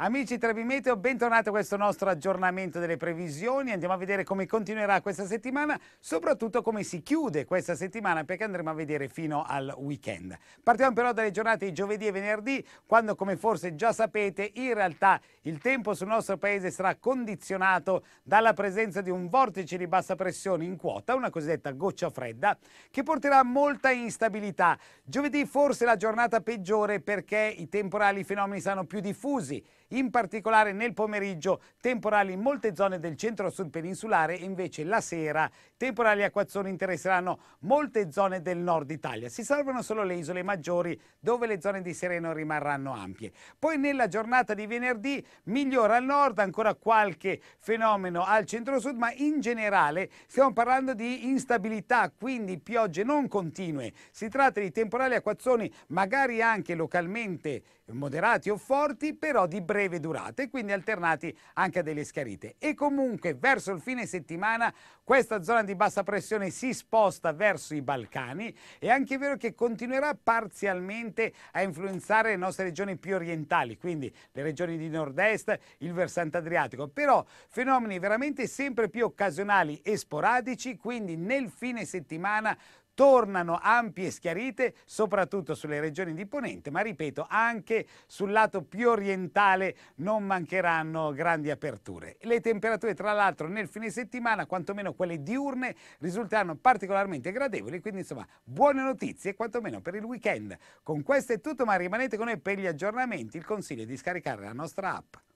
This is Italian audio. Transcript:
Amici Trebimeteo, bentornati a questo nostro aggiornamento delle previsioni. Andiamo a vedere come continuerà questa settimana, soprattutto come si chiude questa settimana, perché andremo a vedere fino al weekend. Partiamo però dalle giornate di giovedì e venerdì, quando, come forse già sapete, in realtà il tempo sul nostro paese sarà condizionato dalla presenza di un vortice di bassa pressione in quota, una cosiddetta goccia fredda, che porterà molta instabilità. Giovedì forse la giornata peggiore perché i temporali fenomeni saranno più diffusi in particolare nel pomeriggio temporali in molte zone del centro-sud peninsulare e invece la sera temporali acquazzoni interesseranno molte zone del nord Italia. Si salvano solo le isole maggiori dove le zone di sereno rimarranno ampie. Poi nella giornata di venerdì migliora al nord ancora qualche fenomeno al centro-sud ma in generale stiamo parlando di instabilità quindi piogge non continue. Si tratta di temporali acquazzoni magari anche localmente moderati o forti però di breve breve durata e quindi alternati anche a delle schiarite. E comunque verso il fine settimana questa zona di bassa pressione si sposta verso i Balcani e anche è vero che continuerà parzialmente a influenzare le nostre regioni più orientali, quindi le regioni di nord-est, il versante adriatico, però fenomeni veramente sempre più occasionali e sporadici, quindi nel fine settimana tornano ampie e schiarite soprattutto sulle regioni di Ponente, ma ripeto anche sul lato più orientale non mancheranno grandi aperture. Le temperature tra l'altro nel fine settimana, quantomeno quelle diurne, risulteranno particolarmente gradevoli, quindi insomma buone notizie quantomeno per il weekend. Con questo è tutto, ma rimanete con noi per gli aggiornamenti, il consiglio è di scaricare la nostra app.